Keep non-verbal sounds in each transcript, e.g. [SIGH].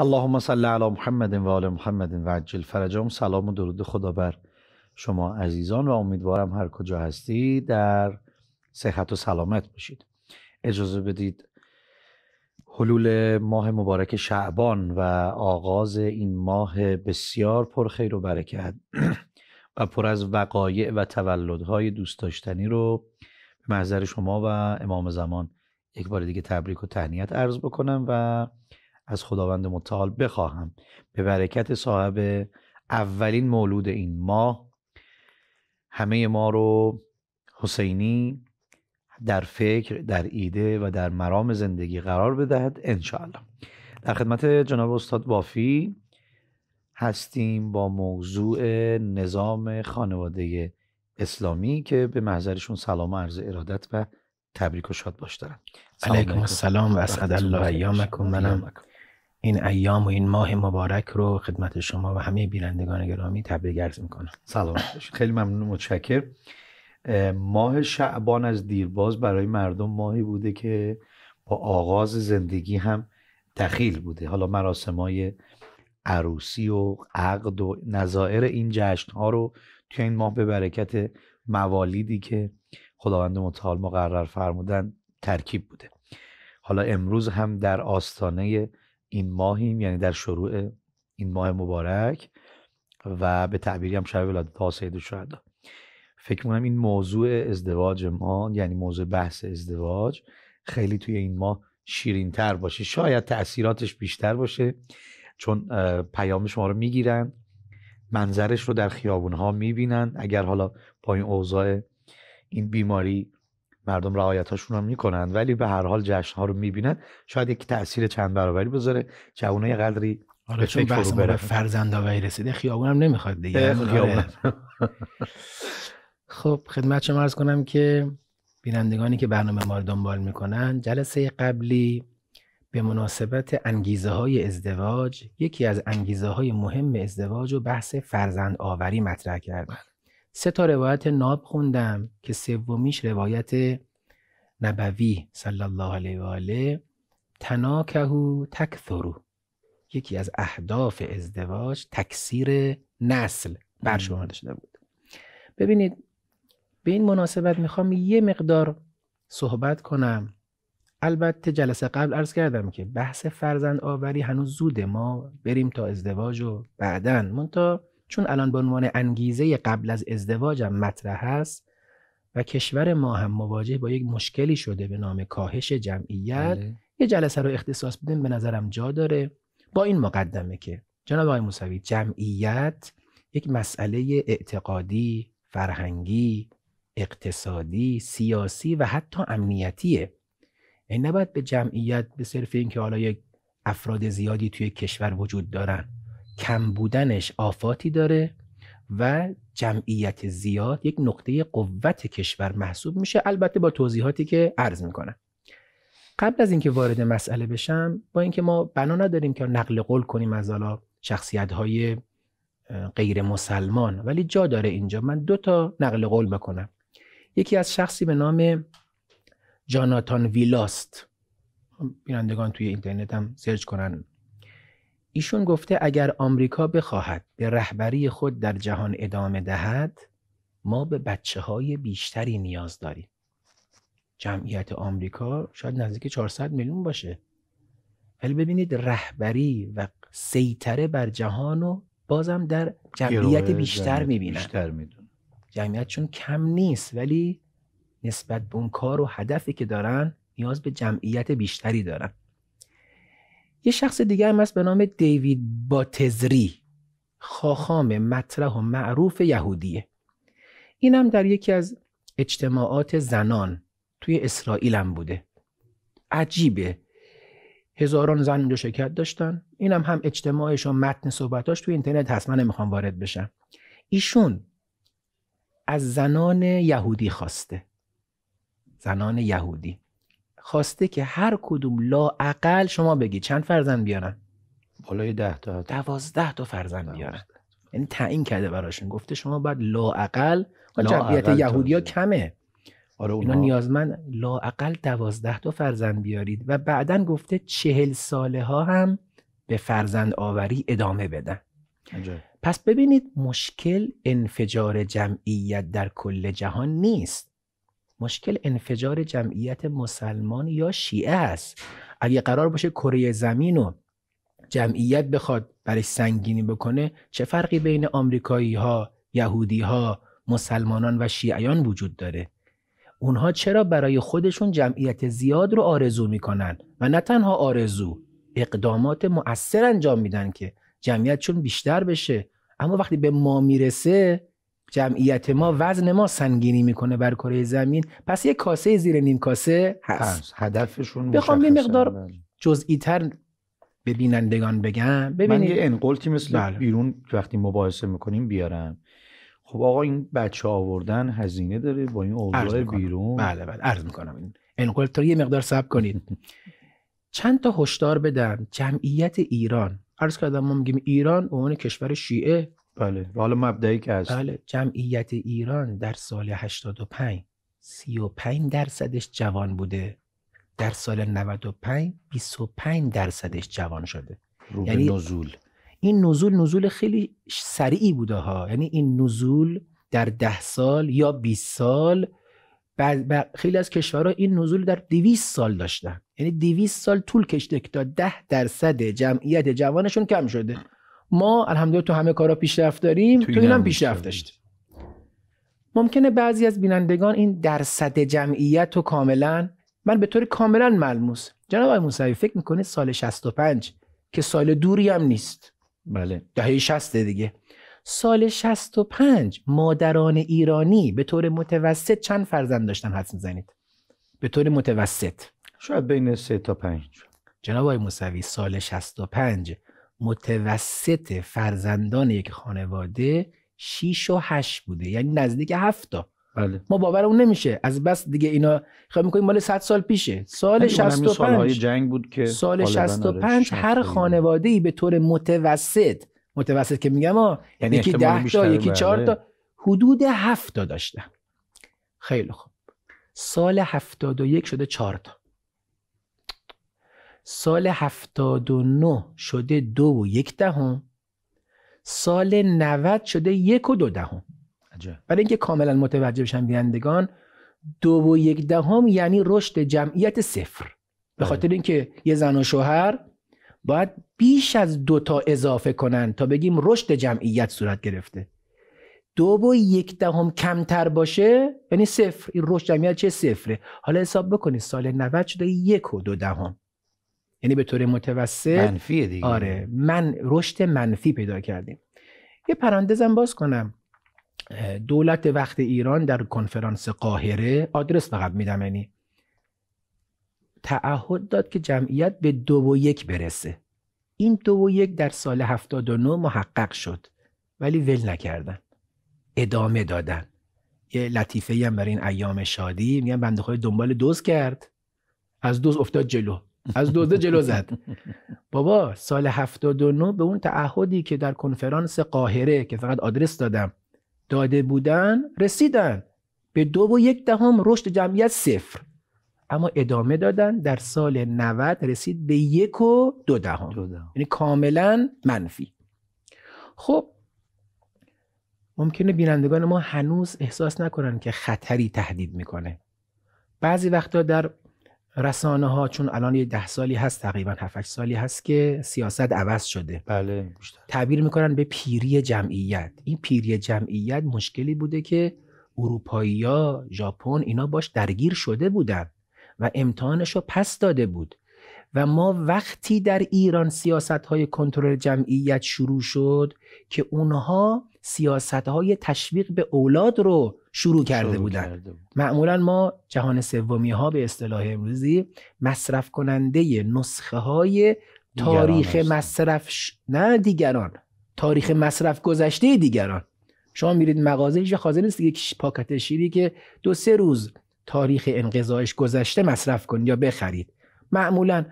اللهم صل علی محمد و آل محمد و عجل فرجهم سلام و درود خدا بر شما عزیزان و امیدوارم هر کجا هستی در صحت و سلامت باشید اجازه بدید حلول ماه مبارک شعبان و آغاز این ماه بسیار پر خیر و برکت و پر از وقایع و تولدهای دوست داشتنی رو به محضر شما و امام زمان یک بار دیگه تبریک و تهنیت عرض بکنم و از خداوند متعال بخواهم به برکت صاحب اولین مولود این ماه همه ما رو حسینی در فکر در ایده و در مرام زندگی قرار بدهد انشاءالله در خدمت جناب استاد بافی هستیم با موضوع نظام خانواده اسلامی که به محضرشون سلام و عرض ارادت و تبریک و شاد باش دارم علیکم السلام و اسعد الله ایامکم منم این ایام و این ماه مبارک رو خدمت شما و همه بینندگان گرامی تبریک عرض میکنم سلام خیلی ممنون متشکر ماه شعبان از دیرباز برای مردم ماهی بوده که با آغاز زندگی هم دخیل بوده حالا مراسم های عروسی و عقد و نظائر این جشن ها رو توی این ماه به برکت موالیدی که خداوند متعال مقرر فرمودن ترکیب بوده حالا امروز هم در آستانه این ماهیم یعنی در شروع این ماه مبارک و به تعبیری هم شب ولادت سید شهدا فکر میکنم این موضوع ازدواج ما یعنی موضوع بحث ازدواج خیلی توی این ماه شیرین باشه شاید تاثیراتش بیشتر باشه چون پیام شما رو میگیرن منظرش رو در خیابون ها اگر حالا با این اوضاع این بیماری مردم رعایتاشون هم میکنن ولی به هر حال جشن ها رو میبینن شاید یک تاثیر چند برابری بذاره جوانای قدری آره چون بحث به آوری رسیده خیابونم نمیخواد دیگه آره. [LAUGHS] خب خدمت شما عرض کنم که بینندگانی که برنامه ما رو دنبال میکنن جلسه قبلی به مناسبت انگیزه های ازدواج یکی از انگیزه های مهم ازدواج و بحث فرزند آوری مطرح کردن سه تا روایت ناب خوندم که سومیش روایت نبوی صلی الله علیه و آله تناکهو تکثرو یکی از اهداف ازدواج تکثیر نسل برشمرده شده بود ببینید به این مناسبت میخوام یه مقدار صحبت کنم البته جلسه قبل عرض کردم که بحث فرزند آوری هنوز زوده ما بریم تا ازدواج و بعدن منتها چون الان به عنوان انگیزه قبل از ازدواجم مطرح هست و کشور ما هم مواجه با یک مشکلی شده به نام کاهش جمعیت بله. یه جلسه رو اختصاص بدیم به نظرم جا داره با این مقدمه که جناب آقای موسوی جمعیت یک مسئله اعتقادی، فرهنگی، اقتصادی، سیاسی و حتی امنیتیه این یعنی نباید به جمعیت به صرف اینکه حالا یک افراد زیادی توی کشور وجود دارن کم بودنش آفاتی داره و جمعیت زیاد یک نقطه قوت کشور محسوب میشه البته با توضیحاتی که عرض میکنم قبل از اینکه وارد مسئله بشم با اینکه ما بنا نداریم که نقل قول کنیم از حالا شخصیت های غیر مسلمان ولی جا داره اینجا من دو تا نقل قول بکنم یکی از شخصی به نام جاناتان ویلاست بینندگان توی اینترنت هم سرچ کنن ایشون گفته اگر آمریکا بخواهد به رهبری خود در جهان ادامه دهد ما به بچه های بیشتری نیاز داریم جمعیت آمریکا شاید نزدیک 400 میلیون باشه ولی ببینید رهبری و سیطره بر جهان رو بازم در جمعیت بیشتر میبینن بیشتر میدون جمعیت چون کم نیست ولی نسبت به اون کار و هدفی که دارن نیاز به جمعیت بیشتری دارن یه شخص دیگه هم هست به نام دیوید باتزری خاخام مطرح و معروف یهودیه اینم در یکی از اجتماعات زنان توی اسرائیل هم بوده عجیبه هزاران زن اونجا شرکت داشتن اینم هم هم اجتماعش و متن صحبتاش توی اینترنت هست من نمیخوام وارد بشم ایشون از زنان یهودی خواسته زنان یهودی خواسته که هر کدوم لاعقل شما بگی چند فرزند بیارن بالای ده تا دوازده تا فرزند بیارن یعنی تعیین کرده براشون گفته شما باید لاعقل و جمعیت یهودیا کمه آره اونا نیازمند لاعقل دوازده تا فرزند بیارید و بعدا گفته چهل ساله ها هم به فرزند آوری ادامه بدن پس ببینید مشکل انفجار جمعیت در کل جهان نیست مشکل انفجار جمعیت مسلمان یا شیعه است اگه قرار باشه کره زمین و جمعیت بخواد برای سنگینی بکنه چه فرقی بین آمریکایی ها یهودی ها مسلمانان و شیعیان وجود داره اونها چرا برای خودشون جمعیت زیاد رو آرزو میکنن و نه تنها آرزو اقدامات مؤثر انجام میدن که جمعیت چون بیشتر بشه اما وقتی به ما میرسه جمعیت ما وزن ما سنگینی میکنه بر کره زمین پس یه کاسه زیر نیم کاسه هست هدفشون بخوام یه مقدار جزئی تر به بینندگان بگم من یه انقلتی مثل بله. بیرون وقتی مباحثه میکنیم بیارم خب آقا این بچه آوردن هزینه داره با این اوضاع بیرون بله بله عرض میکنم این انقلت یه مقدار سب کنید [LAUGHS] چند تا هشدار بدم جمعیت ایران عرض کردم ما میگیم ایران اون کشور شیعه بله حالا مبدعی که هست بله جمعیت ایران در سال 85 35 درصدش جوان بوده در سال 95 25 درصدش جوان شده روبه یعنی نزول این نزول نزول خیلی سریعی بوده ها یعنی این نزول در ده سال یا 20 سال بعد خیلی از کشورها این نزول در 200 سال داشتن یعنی 200 سال طول کشته که تا 10 درصد جمعیت جوانشون کم شده ما الحمدلله تو همه کارا پیشرفت داریم تو اینم پیشرفت داشت. ممکنه بعضی از بینندگان این درصد جمعیت رو کاملا من به طور کاملا ملموس جناب آقای موسوی فکر میکنه سال 65 که سال دوری هم نیست بله دهه 60 دیگه سال 65 مادران ایرانی به طور متوسط چند فرزند داشتن حد میزنید به طور متوسط شاید بین 3 تا 5 جناب آقای موسوی سال 65 متوسط فرزندان یک خانواده 6 و 8 بوده یعنی نزدیک 7 تا بله. ما باورمون نمیشه از بس دیگه اینا خیلی خب میکنیم مال 100 سال پیشه سال 65 سال جنگ بود که سال 65 آره، هر خانواده ای به طور متوسط متوسط که میگم ها یعنی یکی 10 تا یکی 4 بله. تا حدود 7 تا داشتن خیلی خوب سال 71 شده 4 تا سال 79 شده دو و یک دهم سال 90 شده یک و دو دهم برای اینکه کاملا متوجه بشن بینندگان دو و یک دهم یعنی رشد جمعیت صفر به بله. خاطر اینکه یه زن و شوهر باید بیش از دو تا اضافه کنن تا بگیم رشد جمعیت صورت گرفته دو و یک دهم کمتر باشه یعنی صفر این رشد جمعیت چه صفره حالا حساب بکنید سال 90 شده یک و دو دهم یعنی به طور متوسط منفی دیگه آره من رشد منفی پیدا کردیم یه پرانتزم باز کنم دولت وقت ایران در کنفرانس قاهره آدرس فقط میدم یعنی تعهد داد که جمعیت به دو و یک برسه این دو و یک در سال 79 محقق شد ولی ول نکردن ادامه دادن یه لطیفه هم برای این ایام شادی میگن بنده خدای دنبال دوز کرد از دوز افتاد جلو از دوزه جلو زد بابا سال 79 به اون تعهدی که در کنفرانس قاهره که فقط آدرس دادم داده بودن رسیدن به دو و یک دهم رشد جمعیت صفر اما ادامه دادن در سال 90 رسید به یک و دو دهم یعنی کاملا منفی خب ممکنه بینندگان ما هنوز احساس نکنن که خطری تهدید میکنه بعضی وقتا در رسانه ها چون الان یه ده سالی هست تقریبا هفت سالی هست که سیاست عوض شده بله تعبیر میکنن به پیری جمعیت این پیری جمعیت مشکلی بوده که ها، ژاپن اینا باش درگیر شده بودن و امتحانش رو پس داده بود و ما وقتی در ایران سیاست های کنترل جمعیت شروع شد که اونها سیاست های تشویق به اولاد رو شروع کرده بودند. بودن معمولا ما جهان سومی ها به اصطلاح امروزی مصرف کننده نسخه های تاریخ مصرف نه دیگران تاریخ مصرف گذشته دیگران شما میرید مغازه ایش خاضر نیست یک پاکت شیری که دو سه روز تاریخ انقضایش گذشته مصرف کنید یا بخرید معمولا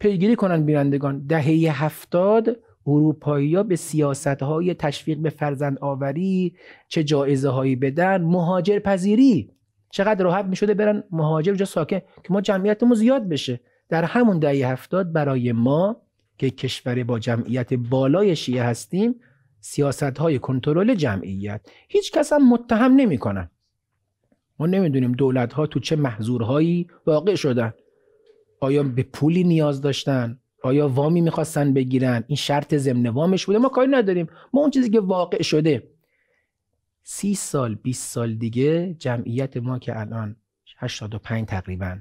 پیگیری کنن بینندگان دهه هفتاد اروپایی ها به سیاست های تشویق به فرزند آوری چه جایزه هایی بدن مهاجر پذیری چقدر راحت می شده برن مهاجر جا ساکن که ما جمعیتمون زیاد بشه در همون دهه هفتاد برای ما که کشور با جمعیت بالای شیعه هستیم سیاست های کنترل جمعیت هیچ کس هم متهم نمی کنن. ما نمیدونیم دولت ها تو چه هایی واقع شدن آیا به پولی نیاز داشتن آیا وامی میخواستن بگیرن این شرط ضمن وامش بوده ما کاری نداریم ما اون چیزی که واقع شده سی سال 20 سال دیگه جمعیت ما که الان 85 تقریبا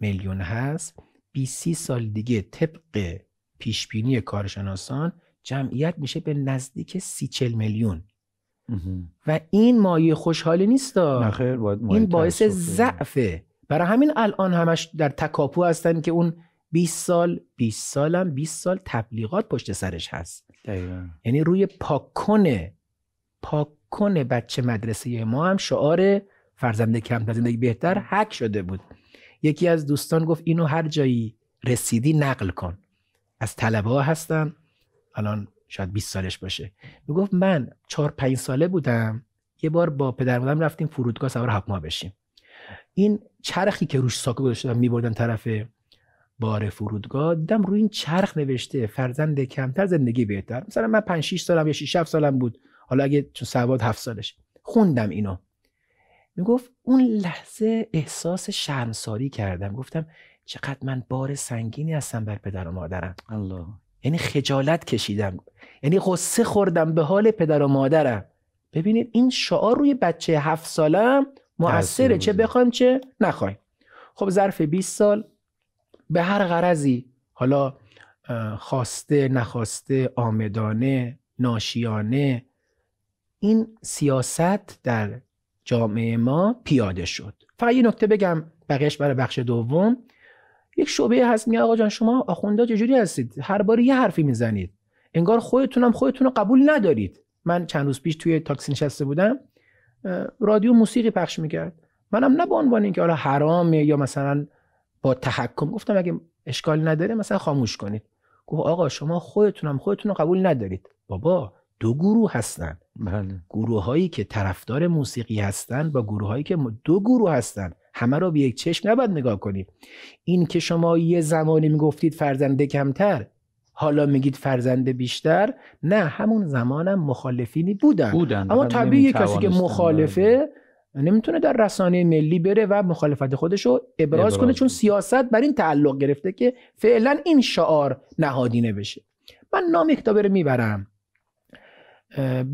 میلیون هست 20 سال دیگه طبق پیش بینی کارشناسان جمعیت میشه به نزدیک 30 40 میلیون و این مایه خوشحالی نیست این باعث ضعفه برای همین الان همش در تکاپو هستن که اون 20 سال 20 سالم 20 سال تبلیغات پشت سرش هست دقیقا. یعنی روی پاکن پاکن بچه مدرسه ما هم شعار فرزند کمتر زندگی بهتر حک شده بود یکی از دوستان گفت اینو هر جایی رسیدی نقل کن از طلبه ها هستم الان شاید 20 سالش باشه گفت من 4 5 ساله بودم یه بار با پدر مادرم رفتیم فرودگاه سوار هواپیما بشیم این چرخی که روش ساکو گذاشتم بودن میبردن طرف بار فرودگاه دیدم روی این چرخ نوشته فرزند کمتر زندگی بهتر مثلا من 5 6 سالم یا 6 7 سالم بود حالا اگه چون سواد 7 سالش خوندم اینو میگفت اون لحظه احساس شرمساری کردم گفتم چقدر من بار سنگینی هستم بر پدر و مادرم الله یعنی خجالت کشیدم یعنی غصه خوردم به حال پدر و مادرم ببینید این شعار روی بچه هفت سالم موثره چه بخوایم چه نخوایم خب ظرف 20 سال به هر غرضی حالا خواسته نخواسته آمدانه ناشیانه این سیاست در جامعه ما پیاده شد فقط یه نکته بگم بقیهش برای بخش دوم یک شعبه هست میگه آقا جان شما آخوندا چجوری هستید هر بار یه حرفی میزنید انگار خودتونم خودتون رو قبول ندارید من چند روز پیش توی تاکسی نشسته بودم رادیو موسیقی پخش میکرد منم نه به عنوان اینکه حالا حرامه یا مثلا با تحکم گفتم اگه اشکال نداره مثلا خاموش کنید گفت آقا شما خودتونم خودتون رو قبول ندارید بابا دو گروه هستن بله. گروه هایی که طرفدار موسیقی هستن با گروه هایی که دو گروه هستن همه رو به یک چشم نباید نگاه کنیم این که شما یه زمانی میگفتید فرزنده کمتر حالا میگید فرزنده بیشتر نه همون زمانم مخالفینی بودن, بودن. اما طبیعی کسی که مخالفه بله. نمیتونه در رسانه ملی بره و مخالفت خودش رو ابراز, کنه چون سیاست بر این تعلق گرفته که فعلا این شعار نهادینه بشه من نام کتاب رو میبرم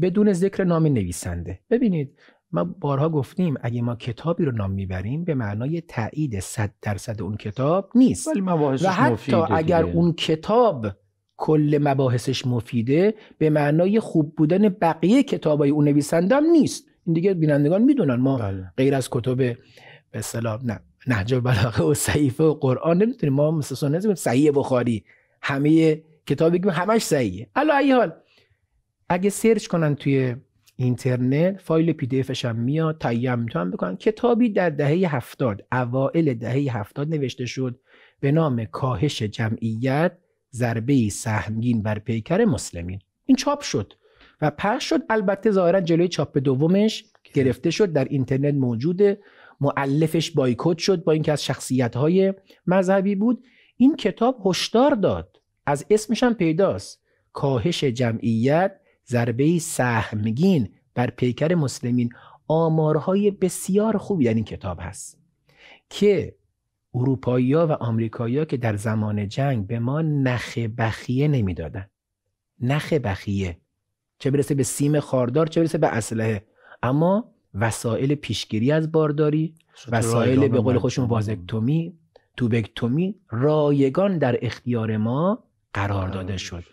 بدون ذکر نام نویسنده ببینید ما بارها گفتیم اگه ما کتابی رو نام میبریم به معنای تایید 100 درصد اون کتاب نیست ولی و حتی اگر اون کتاب کل مباحثش مفیده به معنای خوب بودن بقیه کتابای اون نویسنده هم نیست این دیگه بینندگان میدونن ما بله. غیر از کتب به اصطلاح نه نهج البلاغه و صحیفه و قرآن نمیتونیم ما مثل سنت صحیح بخاری همه کتابی که همش صحیحه الا ای حال اگه سرچ کنن توی اینترنت فایل پی دی افش هم میاد تایم میتونن بکنن کتابی در دهه هفتاد اوائل دهه هفتاد نوشته شد به نام کاهش جمعیت ضربه سهمگین بر پیکر مسلمین این چاپ شد و پخش شد البته ظاهرا جلوی چاپ دومش گرفته شد در اینترنت موجوده معلفش بایکوت شد با اینکه از شخصیت های مذهبی بود این کتاب هشدار داد از اسمش هم پیداست کاهش جمعیت ضربه سهمگین بر پیکر مسلمین آمارهای بسیار خوبی یعنی در این کتاب هست که اروپایی ها و آمریکایی ها که در زمان جنگ به ما نخ بخیه نمیدادن نخ بخیه چه برسه به سیم خاردار چه برسه به اسلحه اما وسایل پیشگیری از بارداری وسایل به قول خودشون وازکتومی توبکتومی رایگان در اختیار ما قرار داده شد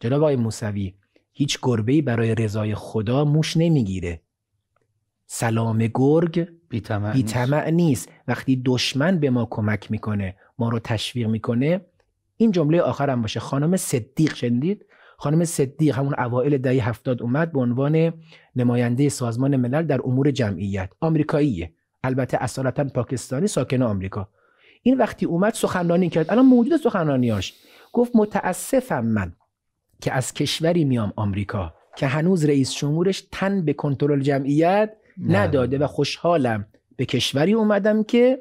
جناب آقای موسوی هیچ گربه برای رضای خدا موش نمیگیره سلام گرگ بیتمع نیست. وقتی دشمن به ما کمک میکنه ما رو تشویق میکنه این جمله آخرم باشه خانم صدیق شنیدید خانم صدیق همون اوایل دهی 70 اومد به عنوان نماینده سازمان ملل در امور جمعیت آمریکاییه البته اصالتا پاکستانی ساکن آمریکا این وقتی اومد سخنرانی کرد الان موجود سخنرانیاش گفت متاسفم من که از کشوری میام آمریکا که هنوز رئیس جمهورش تن به کنترل جمعیت نداده و خوشحالم به کشوری اومدم که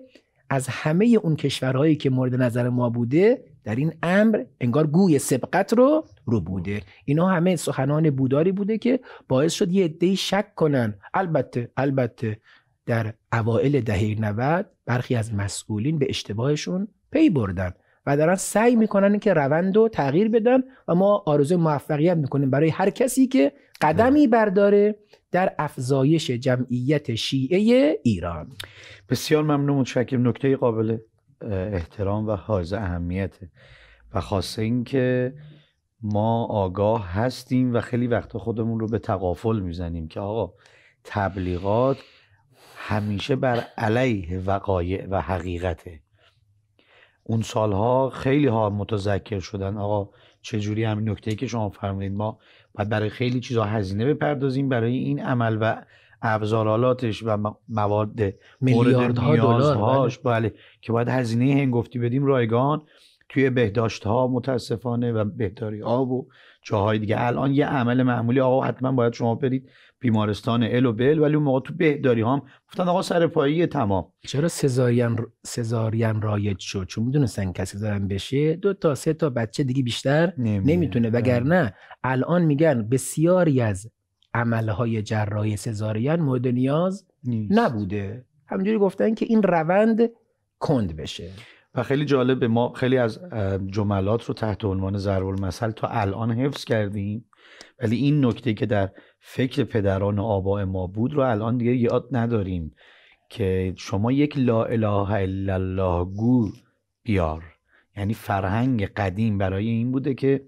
از همه اون کشورهایی که مورد نظر ما بوده در این امر انگار گوی سبقت رو رو بوده اینا همه سخنان بوداری بوده که باعث شد یه عده شک کنن البته البته در اوائل دهه 90 برخی از مسئولین به اشتباهشون پی بردن و دارن سعی میکنن که روند رو تغییر بدن و ما آرزو موفقیت میکنیم برای هر کسی که قدمی بله. برداره در افزایش جمعیت شیعه ایران بسیار ممنون متشکرم نکته قابل احترام و حائز اهمیت و خاصه اینکه ما آگاه هستیم و خیلی وقت خودمون رو به تقافل میزنیم که آقا تبلیغات همیشه بر علیه وقایع و حقیقته اون سالها خیلی ها متذکر شدن آقا چجوری همین نکته که شما فرمودید ما باید برای خیلی چیزها هزینه بپردازیم برای این عمل و ابزارالاتش و مواد میلیاردها دلار بله. بله که باید هزینه هنگفتی بدیم رایگان توی بهداشت ها متاسفانه و بهداری ها و جاهای دیگه الان یه عمل معمولی آقا حتما باید شما برید بیمارستان ال و بل ولی اون موقع تو بهداری ها گفتن آقا سرپایی تمام چرا سزارین سزارین رایج شد چون میدونستن کسی دارن بشه دو تا سه تا بچه دیگه بیشتر نمیتونه وگرنه بله. الان میگن بسیاری از عملهای جراحی سزارین مورد نیاز نبوده همینجوری گفتن که این روند کند بشه و خیلی جالبه ما خیلی از جملات رو تحت عنوان ضرب المثل تا الان حفظ کردیم ولی این نکته که در فکر پدران و ما بود رو الان دیگه یاد نداریم که شما یک لا اله الا الله گو بیار یعنی فرهنگ قدیم برای این بوده که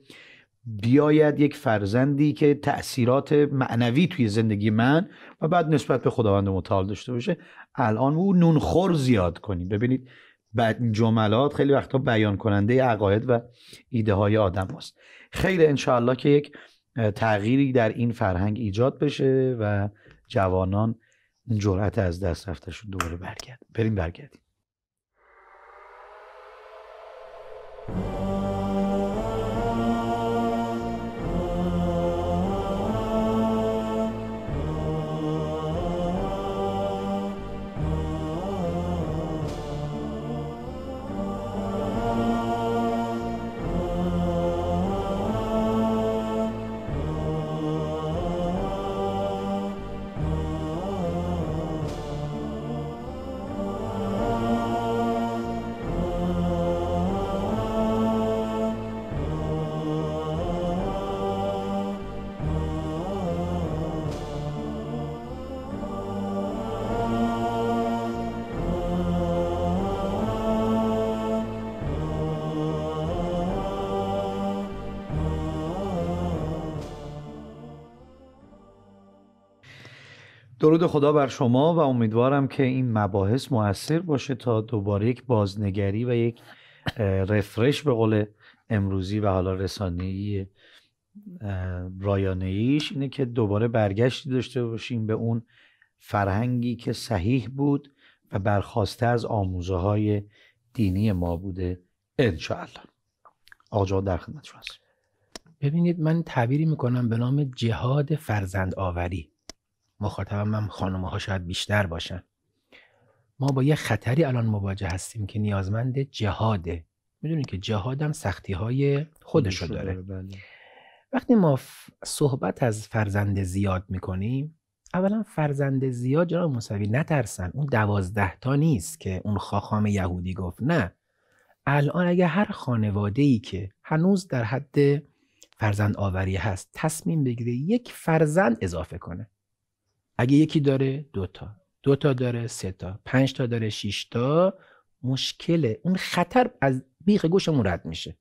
بیاید یک فرزندی که تاثیرات معنوی توی زندگی من و بعد نسبت به خداوند متعال داشته باشه الان او نونخور زیاد کنیم ببینید بعد جملات خیلی وقتا بیان کننده عقاید و ایده های آدم هست خیلی انشاءالله که یک تغییری در این فرهنگ ایجاد بشه و جوانان جرأت از دست رفتشون دوباره برگرد بریم برگردیم درود خدا بر شما و امیدوارم که این مباحث موثر باشه تا دوباره یک بازنگری و یک رفرش به قول امروزی و حالا رسانه‌ای رایانه ایش اینه که دوباره برگشتی داشته باشیم به اون فرهنگی که صحیح بود و برخواسته از آموزه های دینی ما بوده انشاءالله آجا در خدمت شما ببینید من تعبیری میکنم به نام جهاد فرزند آوری مخاطبم هم خانمه ها شاید بیشتر باشن ما با یه خطری الان مواجه هستیم که نیازمند جهاده میدونید که هم سختی های خودشو داره بله. وقتی ما صحبت از فرزند زیاد میکنیم اولا فرزند زیاد جناب موسوی نترسن اون دوازده تا نیست که اون خاخام یهودی گفت نه الان اگه هر خانواده ای که هنوز در حد فرزند آوری هست تصمیم بگیره یک فرزند اضافه کنه اگه یکی داره دوتا دو تا داره سه تا پنج تا داره شش تا مشکله اون خطر از بیخ گوشمون رد میشه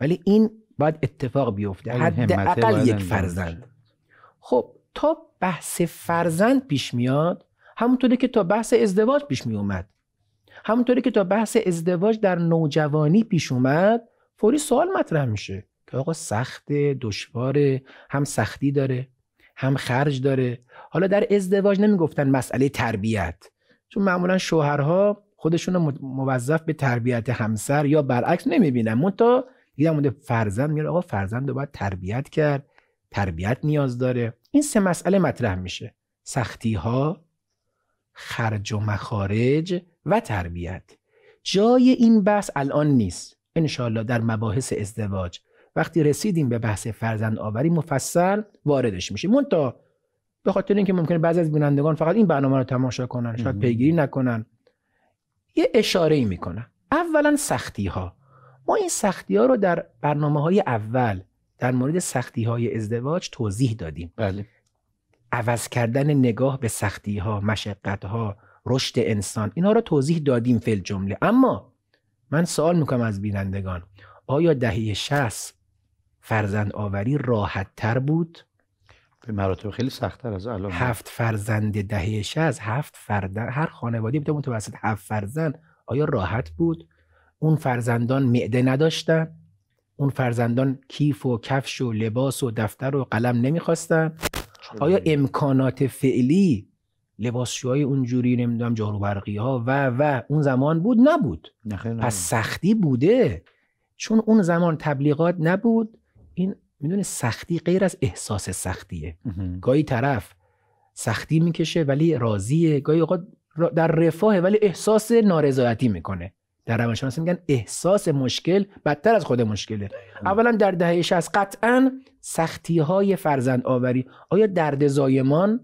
ولی این باید اتفاق بیفته حداقل یک فرزند خب تا بحث فرزند پیش میاد همونطوری که تا بحث ازدواج پیش می اومد همونطوری که تا بحث ازدواج در نوجوانی پیش اومد فوری سوال مطرح میشه که آقا سخت دشواره هم سختی داره هم خرج داره حالا در ازدواج نمیگفتن مسئله تربیت چون معمولا شوهرها خودشون موظف به تربیت همسر یا برعکس نمیبینن منتها دیدم مونده فرزند میره آقا فرزند رو باید تربیت کرد تربیت نیاز داره این سه مسئله مطرح میشه سختی ها خرج و مخارج و تربیت جای این بحث الان نیست انشاالله در مباحث ازدواج وقتی رسیدیم به بحث فرزند آوری مفصل واردش میشه مونتا به خاطر اینکه ممکنه بعضی از بینندگان فقط این برنامه رو تماشا کنن شاید پیگیری نکنن یه اشاره ای میکنن اولا سختی ها ما این سختی ها رو در برنامه های اول در مورد سختی های ازدواج توضیح دادیم بله. عوض کردن نگاه به سختی ها مشقت ها رشد انسان اینا رو توضیح دادیم فل جمله اما من سوال میکنم از بینندگان آیا دهه 60 فرزند آوری راحت تر بود به مراتب خیلی سختتر از الان هفت فرزند دهه از هفت فرزند هر خانواده بوده متوسط هفت فرزند آیا راحت بود اون فرزندان معده نداشتن اون فرزندان کیف و کفش و لباس و دفتر و قلم نمیخواستن آیا امکانات فعلی لباسشوهای اونجوری نمیدونم جاروبرقی ها و و اون زمان بود نبود پس سختی بوده چون اون زمان تبلیغات نبود میدونه سختی غیر از احساس سختیه گاهی طرف سختی میکشه ولی راضیه گاهی اوقات در رفاه ولی احساس نارضایتی میکنه در روانشناسی میگن احساس مشکل بدتر از خود مشکله اولا در دهه 60 قطعا سختی های فرزند آوری آیا درد زایمان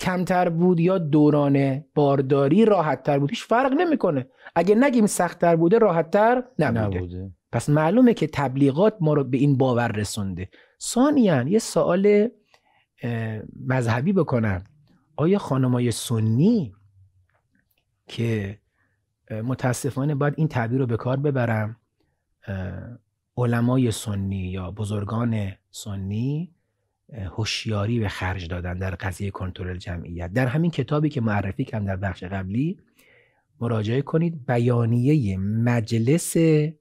کمتر بود یا دوران بارداری راحت تر بود هیچ فرق نمیکنه اگه نگیم سختتر بوده راحت تر نبوده. نبوده. پس معلومه که تبلیغات ما رو به این باور رسونده ثانیا یه سوال مذهبی بکنم آیا خانمای سنی که متاسفانه باید این تعبیر رو به کار ببرم علمای سنی یا بزرگان سنی هوشیاری به خرج دادن در قضیه کنترل جمعیت در همین کتابی که معرفی کردم در بخش قبلی مراجعه کنید بیانیه مجلس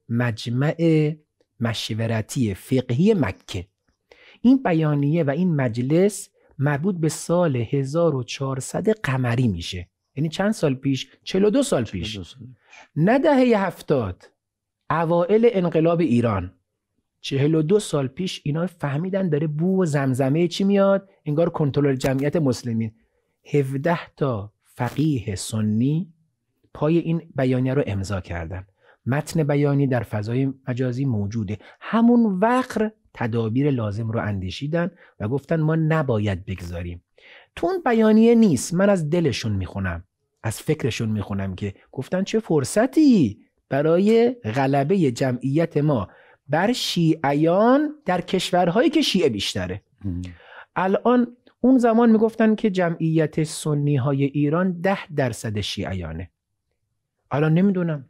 مجمع مشورتی فقهی مکه این بیانیه و این مجلس مربوط به سال 1400 قمری میشه یعنی چند سال پیش 42 سال پیش نه دهه هفتاد اوائل انقلاب ایران 42 سال پیش اینا فهمیدن داره بو و زمزمه چی میاد انگار کنترل جمعیت مسلمین 17 تا فقیه سنی پای این بیانیه رو امضا کردن متن بیانی در فضای مجازی موجوده همون وقر تدابیر لازم رو اندیشیدن و گفتن ما نباید بگذاریم تو اون بیانیه نیست من از دلشون میخونم از فکرشون میخونم که گفتن چه فرصتی برای غلبه جمعیت ما بر شیعیان در کشورهایی که شیعه بیشتره الان اون زمان میگفتن که جمعیت سنی های ایران ده درصد شیعیانه الان نمیدونم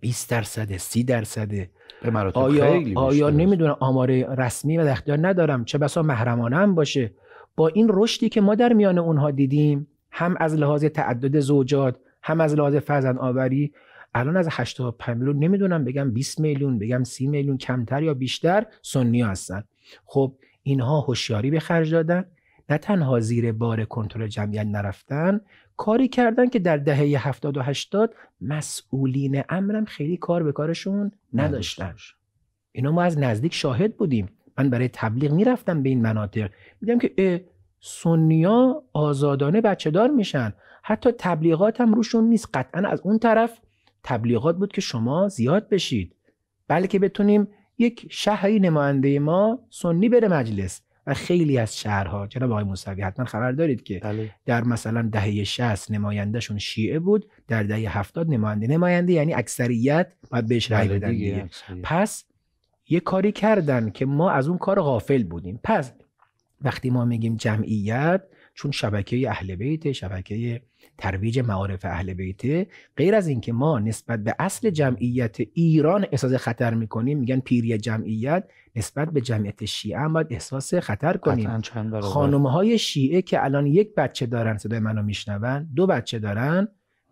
20 درصد 30 درصد به مراتب آیا, آیا نمیدونم آمار رسمی و اختیار ندارم چه بسا محرمانه هم باشه با این رشدی که ما در میان اونها دیدیم هم از لحاظ تعدد زوجات هم از لحاظ فرزند آوری الان از 85 میلیون نمیدونم بگم 20 میلیون بگم 30 میلیون کمتر یا بیشتر سنی هستن خب اینها هوشیاری به خرج دادن نه تنها زیر بار کنترل جمعیت نرفتن کاری کردن که در دهه 70 و 80 مسئولین امرم خیلی کار به کارشون نداشتن اینا ما از نزدیک شاهد بودیم من برای تبلیغ میرفتم به این مناطق میگم که سنیا آزادانه بچه دار میشن حتی تبلیغات هم روشون نیست قطعا از اون طرف تبلیغات بود که شما زیاد بشید بلکه بتونیم یک شهری نماینده ما سنی بره مجلس و خیلی از شهرها جناب آقای موسوی حتما خبر دارید که بله. در مثلا دهه 60 نمایندهشون شیعه بود در دهه 70 نماینده نماینده یعنی اکثریت باید بهش رأی بله، بدن دیگه. پس یه کاری کردن که ما از اون کار غافل بودیم پس وقتی ما میگیم جمعیت چون شبکه اهل بیت شبکه ترویج معارف اهل بیت. غیر از اینکه ما نسبت به اصل جمعیت ایران احساس خطر میکنیم میگن پیری جمعیت نسبت به جمعیت شیعه هم باید احساس خطر کنیم خانم های شیعه که الان یک بچه دارن صدای منو میشنون دو بچه دارن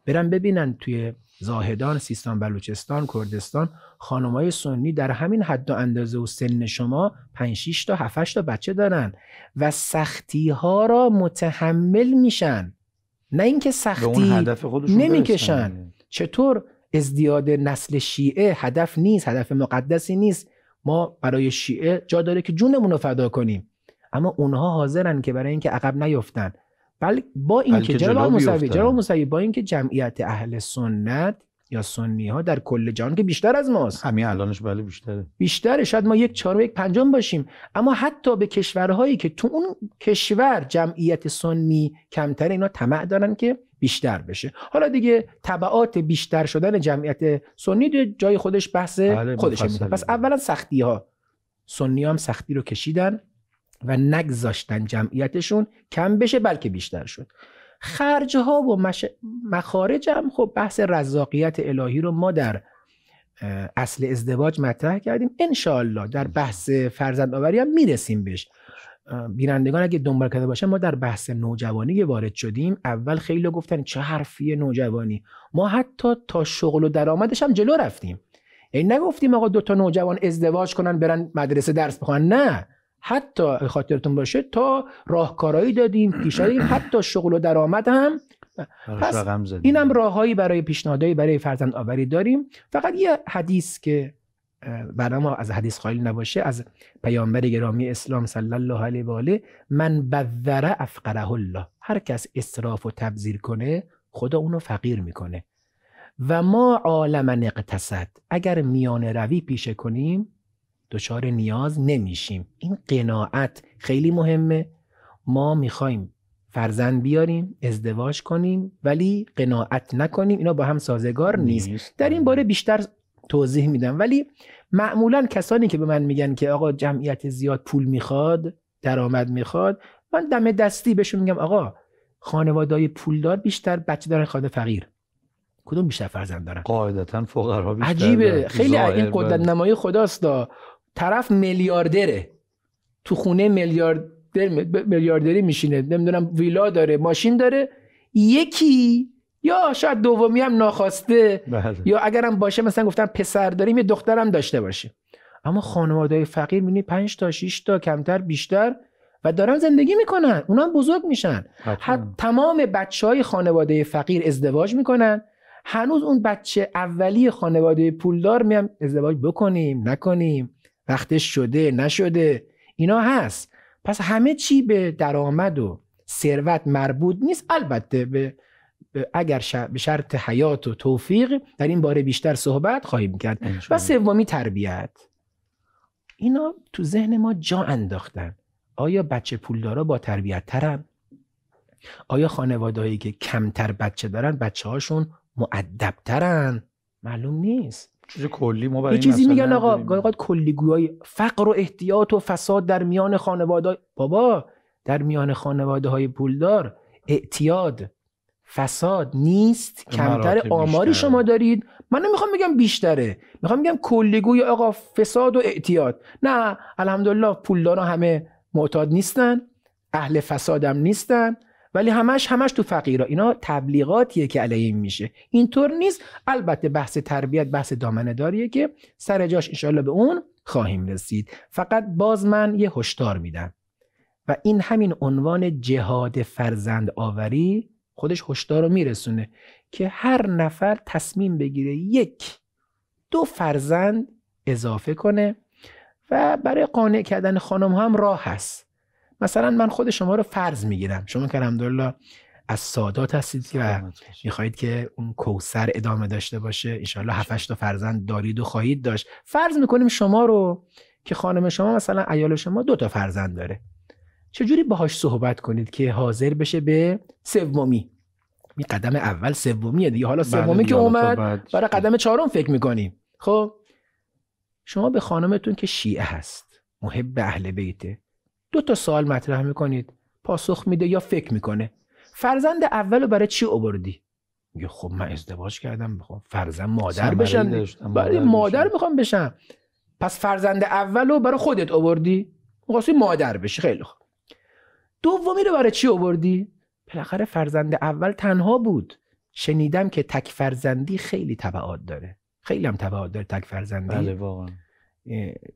برن ببینن توی زاهدان، سیستان، بلوچستان، کردستان های سنی در همین حد و اندازه و سن شما 5 6 تا 7 تا بچه دارن و سختی ها را متحمل میشن نه اینکه سختی نمیکشن چطور ازدیاد نسل شیعه هدف نیست هدف مقدسی نیست ما برای شیعه جا داره که جونمون رو فدا کنیم اما اونها حاضرن که برای اینکه عقب نیفتن بل با اینکه جناب موسوی جناب موسوی با اینکه جمعیت اهل سنت یا سنی ها در کل جهان که بیشتر از ماست همین الانش بله بیشتره بیشتره شاید ما یک چهارم یک پنجم باشیم اما حتی به کشورهایی که تو اون کشور جمعیت سنی کمتر اینا طمع دارن که بیشتر بشه حالا دیگه تبعات بیشتر شدن جمعیت سنی جای خودش بحث بله، بله، خودش میده پس اولا سختی ها سنی هم سختی رو کشیدن و نگذاشتن جمعیتشون کم بشه بلکه بیشتر شد خرج ها و مش... مخارج هم خب بحث رزاقیت الهی رو ما در اصل ازدواج مطرح کردیم انشاالله در بحث فرزند آوری هم میرسیم بهش بینندگان اگه دنبال کرده باشن ما در بحث نوجوانی وارد شدیم اول خیلی گفتن چه حرفی نوجوانی ما حتی تا شغل و درآمدش هم جلو رفتیم این نگفتیم آقا دو تا نوجوان ازدواج کنن برن مدرسه درس بخونن نه حتی خاطرتون باشه تا راهکارایی دادیم پیشنهاد حتی شغل و درآمد هم پس اینم راههایی برای پیشنهادهایی برای فرزند آوری داریم فقط یه حدیث که برای ما از حدیث خالی نباشه از پیامبر گرامی اسلام صلی الله علیه و آله من بذره افقره الله هر کس اسراف و تبذیر کنه خدا اونو فقیر میکنه و ما عالم اقتصد اگر میان روی پیشه کنیم دچار نیاز نمیشیم این قناعت خیلی مهمه ما میخوایم فرزند بیاریم ازدواج کنیم ولی قناعت نکنیم اینا با هم سازگار نیست, در این بله. باره بیشتر توضیح میدم ولی معمولا کسانی که به من میگن که آقا جمعیت زیاد پول میخواد درآمد میخواد من دم دستی بهشون میگم آقا خانوادهای پولدار بیشتر بچه دارن خانواده فقیر کدوم بیشتر فرزند دارن قاعدتا فقرا بیشتر عجیبه خیلی این قدرت نمایی بله. خداست دا طرف میلیاردره تو خونه میلیاردر میلیاردری میشینه نمیدونم ویلا داره ماشین داره یکی یا شاید دومی هم ناخواسته بله. یا اگرم باشه مثلا گفتم پسر داریم یه دخترم داشته باشه اما خانواده فقیر میبینی 5 تا 6 تا کمتر بیشتر و دارن زندگی میکنن اونا بزرگ میشن حتی تمام بچه های خانواده فقیر ازدواج میکنن هنوز اون بچه اولی خانواده پولدار میام ازدواج بکنیم نکنیم وقتش شده نشده اینا هست پس همه چی به درآمد و ثروت مربوط نیست البته به اگر به شرط حیات و توفیق در این باره بیشتر صحبت خواهیم کرد و سومی تربیت اینا تو ذهن ما جا انداختن آیا بچه پولدارا با تربیت ترن؟ آیا خانوادهایی که کمتر بچه دارن بچه هاشون معدب ترن؟ معلوم نیست چیز کلی ما برای چیزی میگن آقا گاهی کلی فقر و احتیاط و فساد در میان خانواده بابا در میان خانواده های پولدار اعتیاد فساد نیست کمتر آماری شما دارید من نمیخوام بگم بیشتره میخوام بگم کلیگوی آقا فساد و اعتیاد نه الحمدلله پولدارا همه معتاد نیستن اهل فسادم نیستن ولی همش همش تو فقیرا اینا تبلیغاتیه که علیه میشه اینطور نیست البته بحث تربیت بحث دامنه داریه که سر جاش انشالله به اون خواهیم رسید فقط باز من یه هشدار میدم و این همین عنوان جهاد فرزند آوری خودش هشدار رو میرسونه که هر نفر تصمیم بگیره یک دو فرزند اضافه کنه و برای قانع کردن خانم هم راه هست مثلا من خود شما رو فرض میگیرم شما که الحمدلله از سادات هستید و میخواهید که اون کوسر ادامه داشته باشه انشالله هفتش تا فرزند دارید و خواهید داشت فرض میکنیم شما رو که خانم شما مثلا عیال شما دو تا فرزند داره چجوری باهاش صحبت کنید که حاضر بشه به سومی این قدم اول سومیه دیگه حالا بله سومی که اومد برای قدم چهارم فکر میکنیم خب شما به خانمتون که شیعه هست محب اهل بیته دو تا سوال مطرح میکنید پاسخ میده یا فکر میکنه فرزند رو برای چی آوردی میگه خب من ازدواج کردم میخوام فرزند مادر بشم برای مادر میخوام بشم پس فرزند اولو برای خودت آوردی میخواستی مادر بشی خیلی خوب دومی رو برای چی آوردی بالاخره فرزند اول تنها بود شنیدم که تک فرزندی خیلی تبعات داره خیلی هم تبعات داره تک فرزندی بله واقعا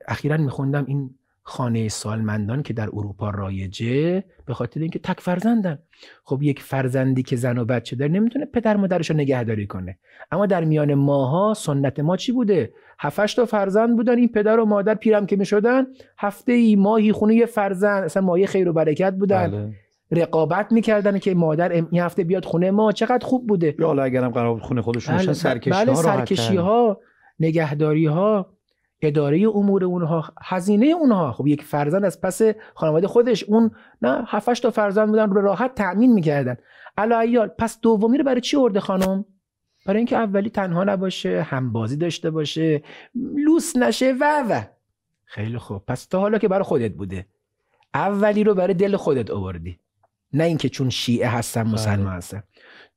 اخیرا میخوندم این خانه سالمندان که در اروپا رایجه به خاطر اینکه تک فرزندن خب یک فرزندی که زن و بچه داره نمیتونه پدر مادرش رو نگهداری کنه اما در میان ماها سنت ما چی بوده هفت تا فرزند بودن این پدر و مادر پیرم که میشدن هفته ای ماهی خونه یه فرزند اصلا مایه خیر و برکت بودن بله. رقابت میکردن که مادر این هفته بیاد خونه ما چقدر خوب بوده یا اگرم قرار خونه خودشون بله. سرکشی سرکشی بله، ها نگهداری ها اداره امور اونها هزینه اونها خب یک فرزند از پس خانواده خودش اون نه هفتش تا فرزند بودن رو راحت تأمین میکردن ایال، پس دومی رو برای چی ارده خانم برای اینکه اولی تنها نباشه همبازی داشته باشه لوس نشه و و خیلی خوب پس تا حالا که برای خودت بوده اولی رو برای دل خودت آوردی نه اینکه چون شیعه هستم بله. مسلمان هستم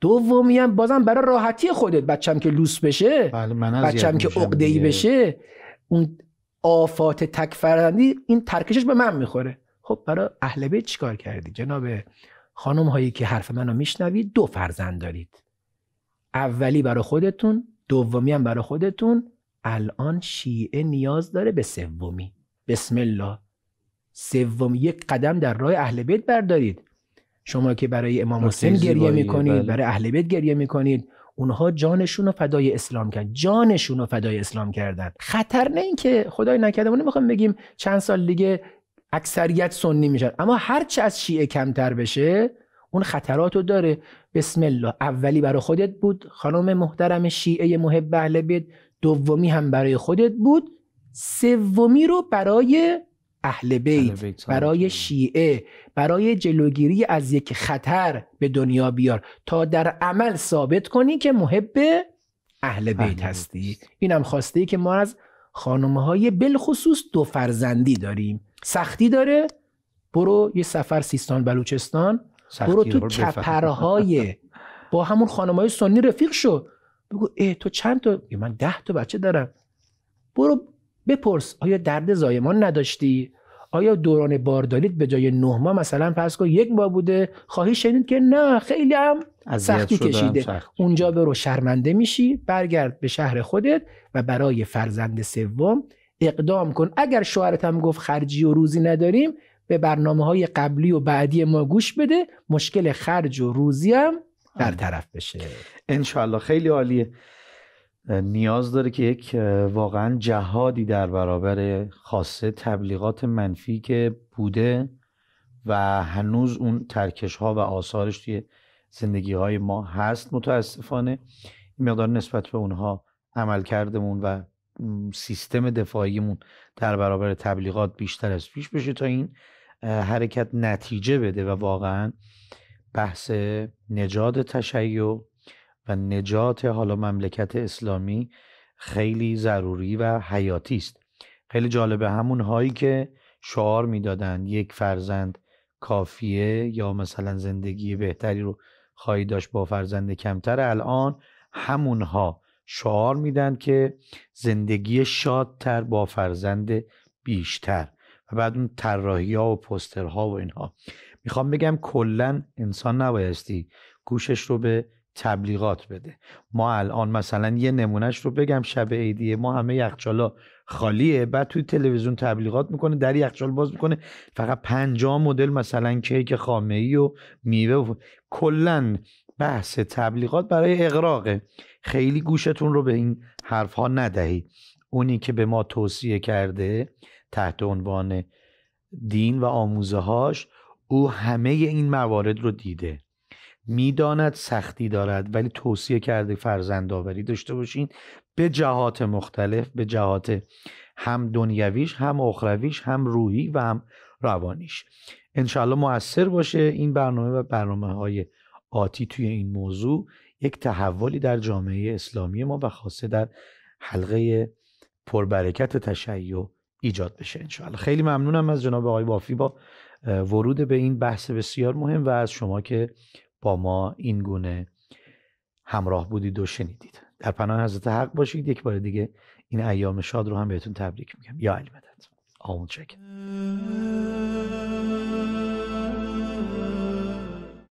دومی هم بازم برای راحتی خودت بچم که لوس بشه بله، بچم که ای بشه اون آفات تکفرندی این ترکشش به من میخوره خب برای اهل بیت چیکار کردی جناب خانم هایی که حرف منو میشنوید دو فرزند دارید اولی برای خودتون دومی هم برای خودتون الان شیعه نیاز داره به سومی بسم الله سوم یک قدم در راه اهل بیت بردارید شما که برای امام حسین گریه میکنید بله. برای اهل بیت گریه میکنید اونها جانشون رو فدای اسلام کرد جانشون رو فدای اسلام کردن خطر نه اینکه خدای نکرده ما نمیخوایم بگیم چند سال دیگه اکثریت سنی میشن اما هرچه از شیعه کمتر بشه اون خطرات رو داره بسم الله اولی برای خودت بود خانم محترم شیعه محب اهل دومی هم برای خودت بود سومی رو برای اهل بیت برای شیعه برای جلوگیری از یک خطر به دنیا بیار تا در عمل ثابت کنی که محب اهل بیت هستی اینم خواسته ای که ما از خانمه های بلخصوص دو فرزندی داریم سختی داره برو یه سفر سیستان بلوچستان برو تو کپرهای [LAUGHS] با همون خانم های سنی رفیق شو بگو ای تو چند تا من ده تا بچه دارم برو بپرس آیا درد زایمان نداشتی آیا دوران بارداریت به جای نه ماه مثلا پس کن یک بار بوده خواهی شنید که نه خیلی هم سختی کشیده سخت. اونجا برو شرمنده میشی برگرد به شهر خودت و برای فرزند سوم اقدام کن اگر شوهرت هم گفت خرجی و روزی نداریم به برنامه های قبلی و بعدی ما گوش بده مشکل خرج و روزی هم برطرف بشه انشاءالله خیلی عالیه نیاز داره که یک واقعا جهادی در برابر خاصه تبلیغات منفی که بوده و هنوز اون ترکش ها و آثارش توی زندگی های ما هست متاسفانه این مقدار نسبت به اونها عمل کردمون و سیستم دفاعیمون در برابر تبلیغات بیشتر از پیش بشه تا این حرکت نتیجه بده و واقعا بحث نجاد تشیع و نجات حالا مملکت اسلامی خیلی ضروری و حیاتی است خیلی جالبه همون هایی که شعار میدادند یک فرزند کافیه یا مثلا زندگی بهتری رو خواهی داشت با فرزند کمتر الان همونها شعار میدن که زندگی شادتر با فرزند بیشتر و بعد اون طراحی ها و پوسترها و اینها میخوام بگم کلا انسان نبایستی گوشش رو به تبلیغات بده ما الان مثلا یه نمونهش رو بگم شب عیدیه ما همه یخچالا خالیه بعد توی تلویزیون تبلیغات میکنه در یخچال باز میکنه فقط پنجاه مدل مثلا کیک خامه ای و میوه و کلا بحث تبلیغات برای اقراقه خیلی گوشتون رو به این حرف ها ندهید اونی که به ما توصیه کرده تحت عنوان دین و آموزه هاش او همه این موارد رو دیده میداند سختی دارد ولی توصیه کرده فرزند داشته باشین به جهات مختلف به جهات هم دنیویش هم اخرویش هم روحی و هم روانیش انشالله موثر باشه این برنامه و برنامه های آتی توی این موضوع یک تحولی در جامعه اسلامی ما و خاصه در حلقه پربرکت تشیع ایجاد بشه انشالله خیلی ممنونم از جناب آقای بافی با ورود به این بحث بسیار مهم و از شما که با ما این گونه همراه بودید و شنیدید در پناه حضرت حق باشید یک بار دیگه این ایام شاد رو هم بهتون تبریک میگم یا علی مدد آمون چک